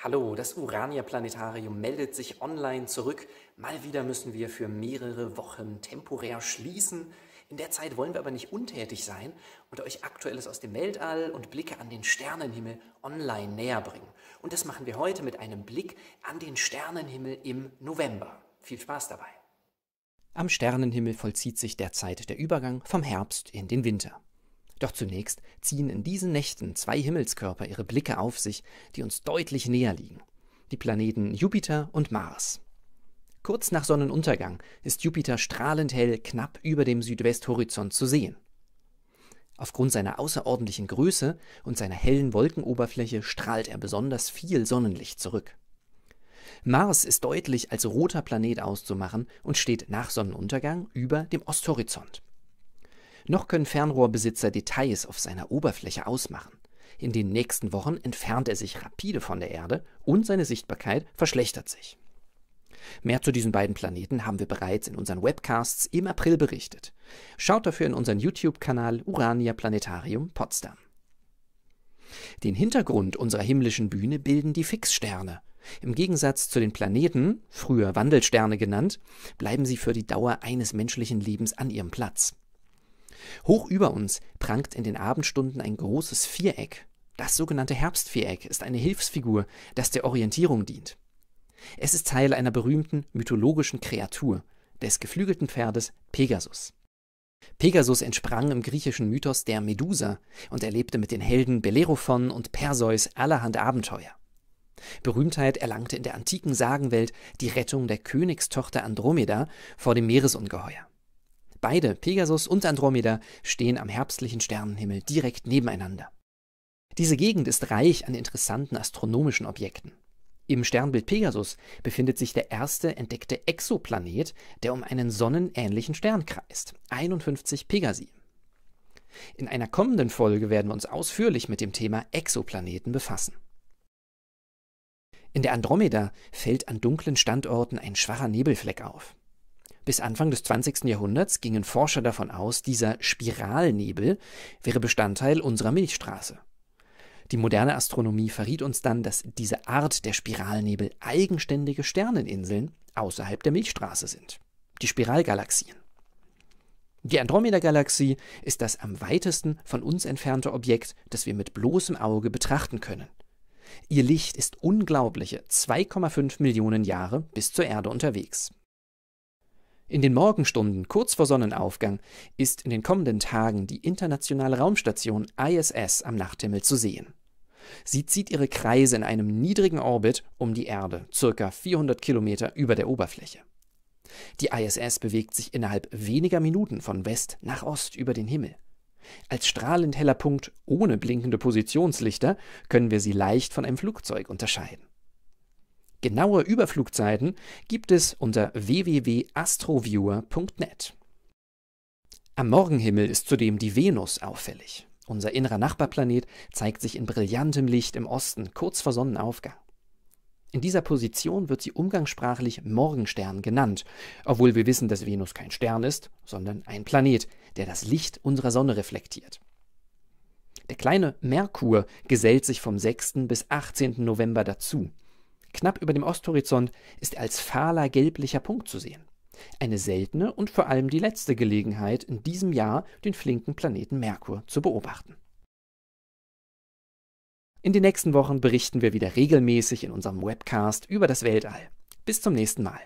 Hallo, das Urania Planetarium meldet sich online zurück. Mal wieder müssen wir für mehrere Wochen temporär schließen. In der Zeit wollen wir aber nicht untätig sein und euch Aktuelles aus dem Weltall und Blicke an den Sternenhimmel online näher bringen. Und das machen wir heute mit einem Blick an den Sternenhimmel im November. Viel Spaß dabei! Am Sternenhimmel vollzieht sich derzeit der Übergang vom Herbst in den Winter. Doch zunächst ziehen in diesen Nächten zwei Himmelskörper ihre Blicke auf sich, die uns deutlich näher liegen. Die Planeten Jupiter und Mars. Kurz nach Sonnenuntergang ist Jupiter strahlend hell knapp über dem Südwesthorizont zu sehen. Aufgrund seiner außerordentlichen Größe und seiner hellen Wolkenoberfläche strahlt er besonders viel Sonnenlicht zurück. Mars ist deutlich als roter Planet auszumachen und steht nach Sonnenuntergang über dem Osthorizont. Noch können Fernrohrbesitzer Details auf seiner Oberfläche ausmachen. In den nächsten Wochen entfernt er sich rapide von der Erde und seine Sichtbarkeit verschlechtert sich. Mehr zu diesen beiden Planeten haben wir bereits in unseren Webcasts im April berichtet. Schaut dafür in unseren YouTube-Kanal Urania Planetarium Potsdam. Den Hintergrund unserer himmlischen Bühne bilden die Fixsterne. Im Gegensatz zu den Planeten, früher Wandelsterne genannt, bleiben sie für die Dauer eines menschlichen Lebens an ihrem Platz. Hoch über uns prangt in den Abendstunden ein großes Viereck. Das sogenannte Herbstviereck ist eine Hilfsfigur, das der Orientierung dient. Es ist Teil einer berühmten mythologischen Kreatur, des geflügelten Pferdes Pegasus. Pegasus entsprang im griechischen Mythos der Medusa und erlebte mit den Helden Bellerophon und Perseus allerhand Abenteuer. Berühmtheit erlangte in der antiken Sagenwelt die Rettung der Königstochter Andromeda vor dem Meeresungeheuer. Beide, Pegasus und Andromeda, stehen am herbstlichen Sternenhimmel direkt nebeneinander. Diese Gegend ist reich an interessanten astronomischen Objekten. Im Sternbild Pegasus befindet sich der erste entdeckte Exoplanet, der um einen sonnenähnlichen Stern kreist, 51 Pegasi. In einer kommenden Folge werden wir uns ausführlich mit dem Thema Exoplaneten befassen. In der Andromeda fällt an dunklen Standorten ein schwacher Nebelfleck auf. Bis Anfang des 20. Jahrhunderts gingen Forscher davon aus, dieser Spiralnebel wäre Bestandteil unserer Milchstraße. Die moderne Astronomie verriet uns dann, dass diese Art der Spiralnebel eigenständige Sterneninseln außerhalb der Milchstraße sind, die Spiralgalaxien. Die Andromeda-Galaxie ist das am weitesten von uns entfernte Objekt, das wir mit bloßem Auge betrachten können. Ihr Licht ist unglaubliche 2,5 Millionen Jahre bis zur Erde unterwegs. In den Morgenstunden kurz vor Sonnenaufgang ist in den kommenden Tagen die internationale Raumstation ISS am Nachthimmel zu sehen. Sie zieht ihre Kreise in einem niedrigen Orbit um die Erde, circa 400 Kilometer über der Oberfläche. Die ISS bewegt sich innerhalb weniger Minuten von West nach Ost über den Himmel. Als strahlend heller Punkt ohne blinkende Positionslichter können wir sie leicht von einem Flugzeug unterscheiden. Genaue Überflugzeiten gibt es unter www.astroviewer.net. Am Morgenhimmel ist zudem die Venus auffällig. Unser innerer Nachbarplanet zeigt sich in brillantem Licht im Osten kurz vor Sonnenaufgang. In dieser Position wird sie umgangssprachlich Morgenstern genannt, obwohl wir wissen, dass Venus kein Stern ist, sondern ein Planet, der das Licht unserer Sonne reflektiert. Der kleine Merkur gesellt sich vom 6. bis 18. November dazu. Knapp über dem Osthorizont ist er als fahler gelblicher Punkt zu sehen. Eine seltene und vor allem die letzte Gelegenheit, in diesem Jahr den flinken Planeten Merkur zu beobachten. In den nächsten Wochen berichten wir wieder regelmäßig in unserem Webcast über das Weltall. Bis zum nächsten Mal.